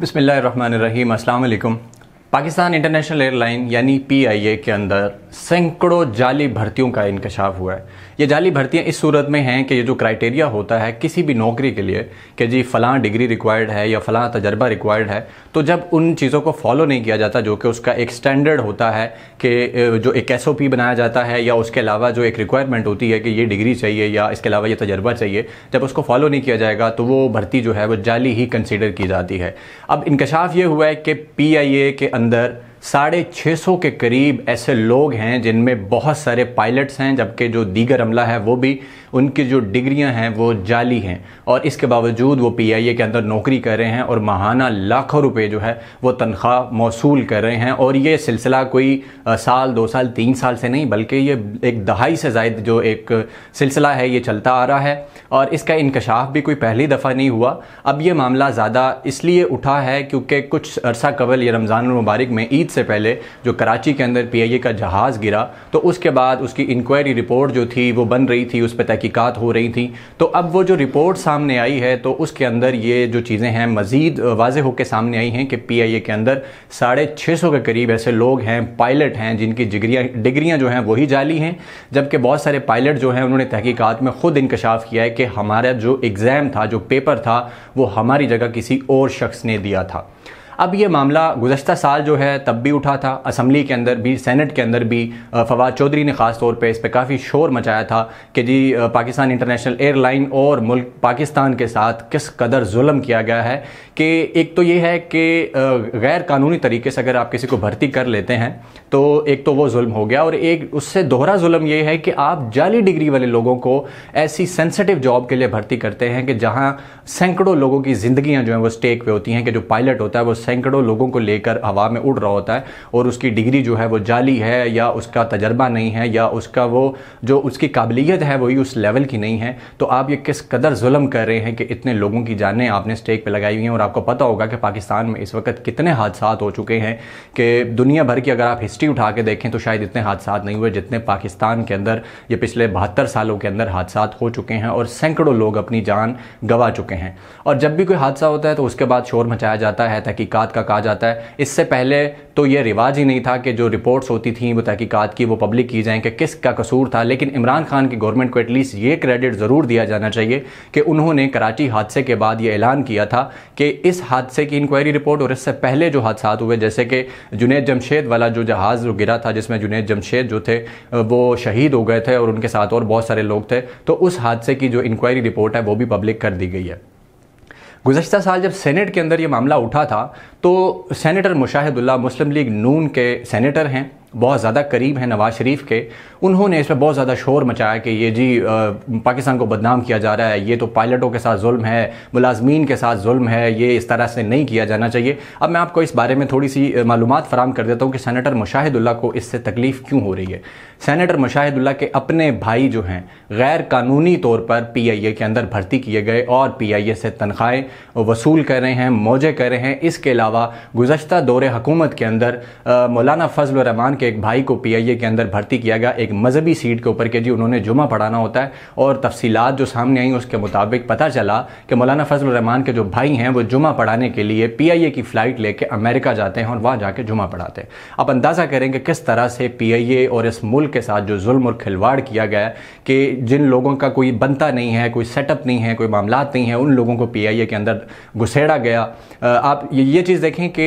बिसमीम् अल्लाम Pakistan international airline यानी PIA के अंदर सैकड़ों जाली भर्तियों का इंकशाफ हुआ है ये जाली भर्तियां इस सूरत में हैं कि ये जो क्राइटेरिया होता है किसी भी नौकरी के लिए कि जी फलां डिग्री रिक्वायर्ड है या फलां तजर्बा रिक्वायर्ड है तो जब उन चीज़ों को फॉलो नहीं किया जाता जो कि उसका एक स्टैंडर्ड होता है कि जो एक एस बनाया जाता है या उसके अलावा जो एक रिक्वायरमेंट होती है कि ये डिग्री चाहिए या इसके अलावा ये तजर्बा चाहिए जब उसको फॉलो नहीं किया जाएगा तो वो भर्ती जो है वो जाली ही कंसिडर की जाती है अब इंकशाफ ये हुआ है कि पी के अंदर साढ़े छः सौ के करीब ऐसे लोग हैं जिनमें बहुत सारे पायलट्स हैं जबकि जो दीगर अमला है वो भी उनकी जो डिग्रियां हैं वो जाली हैं और इसके बावजूद वो पीआईए के अंदर नौकरी कर रहे हैं और माहाना लाखों रुपए जो है वो तनख्वाह मौसू कर रहे हैं और ये सिलसिला कोई साल दो साल तीन साल से नहीं बल्कि ये एक दहाई से जायद जो एक सिलसिला है ये चलता आ रहा है और इसका इंकशाफ भी कोई पहली दफ़ा नहीं हुआ अब ये मामला ज़्यादा इसलिए उठा है क्योंकि कुछ अरसा कबल ये रमज़ान मुबारक में ईद से पहले जो कराची के अंदर पी आई ए का जहाज़ गिरा तो उसके बाद उसकी इंक्वायरी रिपोर्ट जो थी वो बन रही थी उस पर तहकीकत हो रही थी तो अब वो जो रिपोर्ट सामने आई है तो उसके अंदर ये जो चीज़ें हैं मज़ीद वाज होकर सामने आई हैं कि पी आई ए के अंदर साढ़े छः सौ के करीब ऐसे लोग हैं पायलट हैं जिनकी डिग्रियाँ डिग्रियाँ जो हैं वही जाली हैं जबकि बहुत सारे पायलट जो हैं उन्होंने तहकीकत में ख़ुद इंकशाफ किया है कि हमारा जो एग्ज़ाम था जो पेपर था वो हमारी जगह किसी और शख्स ने दिया था अब ये मामला गुजशत साल जो है तब भी उठा था असम्बली के अंदर भी सेनेट के अंदर भी फवाद चौधरी ने ख़ास तौर पर इस पर काफ़ी शोर मचाया था कि जी पाकिस्तान इंटरनेशनल एयरलाइन और मुल्क पाकिस्तान के साथ किस कदर जुल्म किया गया है कि एक तो ये है कि गैर कानूनी तरीके से अगर आप किसी को भर्ती कर लेते हैं तो एक तो वो जुल्म हो गया और एक उससे दोहरा जुल्म ये है कि आप जाली डिग्री वाले लोगों को ऐसी सेंसिटिव जॉब के लिए भर्ती करते हैं कि जहाँ सैकड़ों लोगों की ज़िंदगियाँ जो हैं वो स्टेक पे होती हैं कि जो पायलट होता है वो सैकड़ों लोगों को लेकर हवा में उड़ रहा होता है और उसकी डिग्री जो है वो जाली है या उसका तजर्बा नहीं है या उसका वो जो उसकी काबिलियत है वही उस लेवल की नहीं है तो आप ये किस कदर जुलम कर रहे हैं कि इतने लोगों की जानें आपने स्टेक पर लगाई हुई हैं और आपको पता होगा कि पाकिस्तान में इस वक्त कितने हादसा हो चुके हैं कि दुनिया भर की अगर आप हिस्ट्री उठा के देखें तो शायद इतने हादसा नहीं हुए जितने पाकिस्तान के अंदर ये पिछले बहत्तर सालों के अंदर हादसा हो चुके हैं और सैकड़ों लोग अपनी जान गवा चुके हैं और जब भी कोई हादसा होता है तो उसके बाद शोर मचाया जाता है ताकि तहकीकात का कहा जाता है इससे पहले तो ये रिवाज ही नहीं था कि जो रिपोर्ट्स होती थी वो तहकीकात की वो पब्लिक की जाएं कि किस का कसूर था लेकिन इमरान खान की गवर्नमेंट को एटलीस्ट ये क्रेडिट ज़रूर दिया जाना चाहिए कि उन्होंने कराची हादसे के बाद ये ऐलान किया था कि इस हादसे की इंक्वायरी रिपोर्ट और इससे पहले जो हादसा हुए जैसे कि जुनेद जमशेद वाला जो जहाज़ गिरा था जिसमें जुनेद जमशेद जो थे वो शहीद हो गए थे और उनके साथ और बहुत सारे लोग थे तो उस हादसे की जो इंक्वायरी रिपोर्ट है वो भी पब्लिक कर दी गई है गुजशत साल जब सेनेट के अंदर ये मामला उठा था तो सेनेटर मुशाहिदुल्ला मुस्लिम लीग नून के सेनेटर हैं बहुत ज़्यादा करीब हैं नवाज़ शरीफ के उन्होंने इस पर बहुत ज़्यादा शोर मचाया कि ये जी पाकिस्तान को बदनाम किया जा रहा है ये तो पायलटों के साथ जुल्म है मुलाजमीन के साथ जुल्म है ये इस तरह से नहीं किया जाना चाहिए अब मैं आपको इस बारे में थोड़ी सी मालूम फराम कर देता हूँ कि सैनिटर मुशाहिदुल्ला को इससे तकलीफ़ क्यों हो रही है सैनिटर मुशाहिदुल्ला के अपने भाई जो हैं गैर कानूनी तौर पर पी आई ए के अंदर भर्ती किए गए और पी आई ए से तनख्वाहें वसूल कर रहे हैं मौजे कर रहे हैं इसके अलावा गुजशत दौरे हकूमत के अंदर मौलाना फजल रहमान के के एक भाई को पीआईए के अंदर भर्ती किया गया एक मजहबी सीट के ऊपर के जी उन्होंने जुमा पढ़ाना होता है और तफसीलात जो सामने आई उसके मुताबिक पता चला कि मौलाना फजल रहमान के जो भाई हैं वो जुमा पढ़ाने के लिए पीआईए की फ़्लाइट लेके अमेरिका जाते हैं और वहाँ जाके जुमा पढ़ाते हैं अब अंदाज़ा करें कि किस तरह से पीआईए और इस मुल्क के साथ जो जुल्म और खिलवाड़ किया गया कि जिन लोगों का कोई बनता नहीं है कोई सेटअप नहीं है कोई मामला नहीं है उन लोगों को पीआईए के अंदर घुसेड़ा गया आप ये चीज़ देखें कि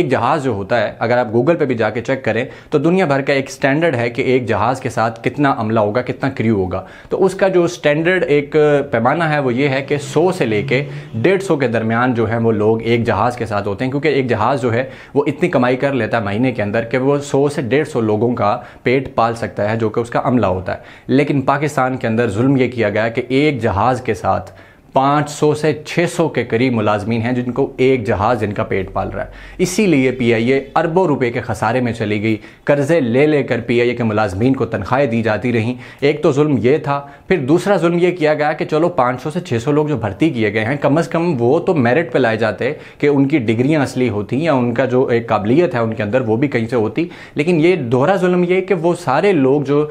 एक जहाज़ जो होता है अगर आप गूगल पर भी जाके चेक करें तो दुनिया भर का एक स्टैंडर्ड है कि एक जहाज़ के साथ कितना अमला होगा कितना क्रू होगा तो उसका जो स्टैंडर्ड एक पैमाना है वो ये है कि सौ से लेके डेढ़ सौ के दरमियान जो है वो लोग एक जहाज़ के साथ होते हैं क्योंकि एक जहाज़ जो है वो इतनी कमाई कर लेता है महीने के अंदर कि वो सौ से डेढ़ सौ लोगों का पेट पाल सकता है जो कि उसका अमला होता है लेकिन पाकिस्तान के अंदर जुल्म ये किया गया कि एक जहाज़ के साथ 500 से 600 के करीब मुलाजमीन हैं जिनको एक जहाज़ इनका पेट पाल रहा है इसीलिए पी आई ए अरबों रुपए के खसारे में चली गई कर्ज़े ले लेकर पी आई ए के मुलाजमीन को तनख्वाहें दी जाती रहीं एक तो जुल्म ये था फिर दूसरा जुल्म ये किया गया कि चलो 500 से 600 लोग जो भर्ती किए गए हैं कम अज़ कम वो तो मेरिट पर लाए जाते कि उनकी डिग्रियाँ असली होती या उनका जो एक काबिलियत है उनके अंदर वो भी कहीं से होती लेकिन ये दोहरा जुल्म ये कि वो सारे लोग जो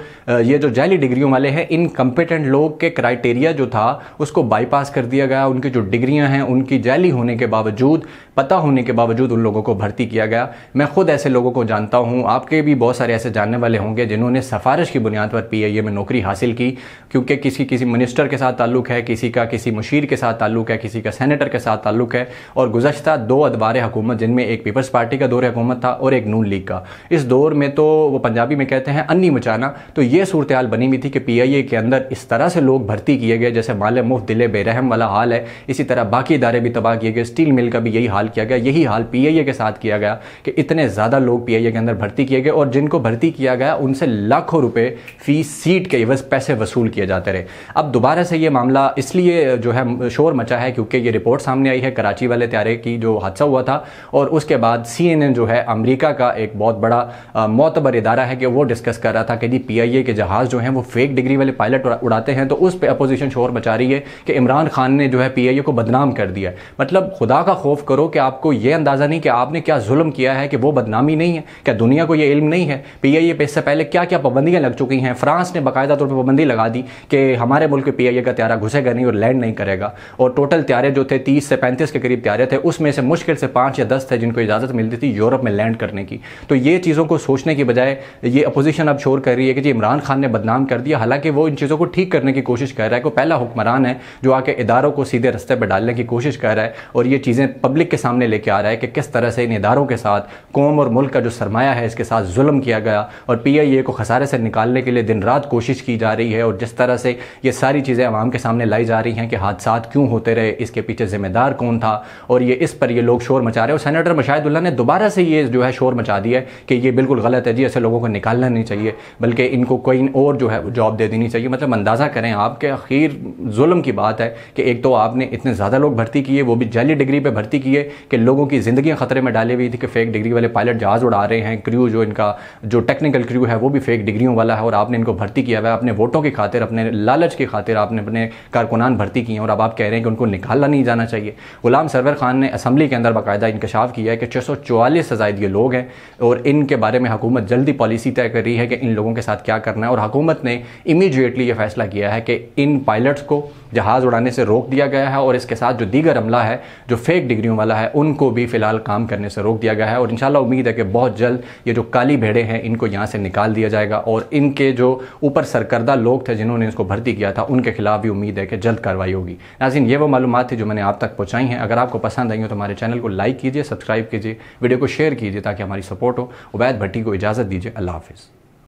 ये जो जैली डिग्रियों वाले हैं इन कम्पिटेंट लोग के क्राइटेरिया जो था उसको बाईपास कर दिया गया उनकी जो डिग्रियां हैं उनकी जैली होने के बावजूद पता होने के बावजूद उन लोगों को भर्ती किया गया मैं खुद ऐसे लोगों को जानता हूं आपके भी बहुत सारे ऐसे जानने वाले होंगे जिन्होंने सिफारिश की बुनियाद पर पी में नौकरी हासिल की क्योंकि किसी किसी मिनिस्टर के साथ ताल्लुक है किसी का किसी मुशीर के साथ ताल्लुक है किसी का सेनेटर के साथ ताल्लुक है और गुजशत दो अदवार हुकूमत जिनमें एक पीपल्स पार्टी का दौर हुकूमत था और एक नून लीग का इस दौर में तो वो पंजाबी में कहते हैं अन्नी मचाना तो ये सूरत बनी हुई थी कि पी के अंदर इस तरह से लोग भर्ती किए गए जैसे माले मुफ्त दिले बेरहम अहम वाला हाल है इसी तरह बाकी इदारे भी तबाह किए गए स्टील मिल का भी यही हाल किया गया यही हाल पी के साथ किया गया कि इतने ज़्यादा लोग पी के अंदर भर्ती किए गए और जिनको भर्ती किया गया उनसे लाखों रुपये फी सीट के एवज पैसे वसूल किए जाते रहे अब दोबारा से ये मामला इसलिए जो है शोर मचा है क्योंकि ये रिपोर्ट सामने आई है कराची वाले त्यारे की जो हादसा हुआ था और उसके बाद सी जो है अमरीका का एक बहुत बड़ा मोतबर इदारा है कि वो डिस्कस कर रहा था कि जी पी के जहाज़ जो हैं वो फेक डिग्री वाले पायलट उड़ाते हैं तो उस पर अपोजिशन शोर मचा रही है कि इमरान इमरान खान ने जो है पी आई ए को बदनाम कर दिया मतलब खुदा का खौफ करो कि आपको यह अंदाज़ा नहीं कि आपने क्या जुल्म किया है कि वो बदनामी नहीं है क्या दुनिया को यह इल्म नहीं है पी आई ए पे इससे पहले क्या क्या पाबंदियाँ लग चुकी हैं फ्रांस ने बाकायदा तौर पर पाबंदी लगा दी कि हमारे मुल्क पी आई ए का त्यारा घुसेगा नहीं और लैंड नहीं करेगा और टोटल त्यारे जो थे तीस से पैंतीस के करीब त्यारे थे उसमें से मुश्किल से पाँच या दस थे जिनको इजाज़त मिलती थी यूरोप में लैंड करने की तो ये चीज़ों को सोचने की बजाय ये अपोजिशन अब शोर कर रही है कि जी इमरान खान ने बदनाम कर दिया हालांकि वो इन चीज़ों को ठीक करने की कोशिश कर रहा है को पहला हुक्मरान है जो आके इदारों को सीधे रस्ते पर डालने की कोशिश कर रहा है और ये चीज़ें पब्लिक के सामने लेके आ रहा है कि किस तरह से इन इदारों के साथ कौम और मुल्क का जो सरमाया है इसके साथ जुल्म किया गया और पी आई ए को खसारे से निकालने के लिए दिन रात कोशिश की जा रही है और जिस तरह से ये सारी चीज़ें आवाम के सामने लाई जा रही हैं कि हादसा क्यों होते रहे इसके पीछे जिम्मेदार कौन था और ये इस पर ये लोग शोर मचा रहे हैं और सैनिटर मशाहिदुल्ला ने दोबारा से ये जो है शोर मचा दिया है कि ये बिल्कुल गलत है जी ऐसे लोगों को निकालना नहीं चाहिए बल्कि इनको कोई और जो है जॉब दे देनी चाहिए मतलब अंदाज़ा करें आपके आखिर जुल्म की बात है कि एक तो आपने इतने ज़्यादा लोग भर्ती किए वो भी जाली डिग्री पर भर्ती किए कि लोगों की ज़िंदगी ख़तरे में डाली हुई थी कि फेक डिग्री वाले पायलट जहाज़ उड़ा रहे हैं क्रू जो इनका जो टेक्निकल क्रू है वो भी फेक डिग्रियों वाला है और आपने इनको भर्ती किया हुआ है अपने वोटों की खातिर अपने लालच की खातिर आपने अपने कारकुनान भर्ती किए और अब आप कह रहे हैं कि उनको निकालना नहीं जाना चाहिए गुलाम सरवर खान ने असम्बली के अंदर बाकायदा इंकशाफ किया है कि छः सौ चवालीस से ज़ायद ये लोग हैं और इनके बारे में हुकूमत जल्दी पॉलिसी तय कर रही है कि इन लोगों के साथ क्या करना है और हुकूमत ने इमीडिएटली ये फैसला किया है कि इन पायलट्स को जहाज़ उड़ाने से रोक दिया गया है और इसके साथ जो दीगर अमला है जो फेक डिग्रियों वाला है उनको भी फिलहाल काम करने से रोक दिया गया है और इन उम्मीद है कि बहुत जल्द ये जो काली भेड़े हैं इनको यहाँ से निकाल दिया जाएगा और इनके जो ऊपर सरकर्दा लोग थे जिन्होंने इसको भर्ती किया था उनके खिलाफ भी उम्मीद है कि जल्द कार्रवाई होगी नाजिन ये वो मालूम थी जो मैंने आप तक पहुँचाई हैं अगर आपको पसंद आई हो तो हमारे चैनल को लाइक कीजिए सब्सक्राइब कीजिए वीडियो को शेयर कीजिए ताकि हमारी सपोर्ट हो उबैद भट्टी को इजाज़त दीजिए अल्लाह हाफिज़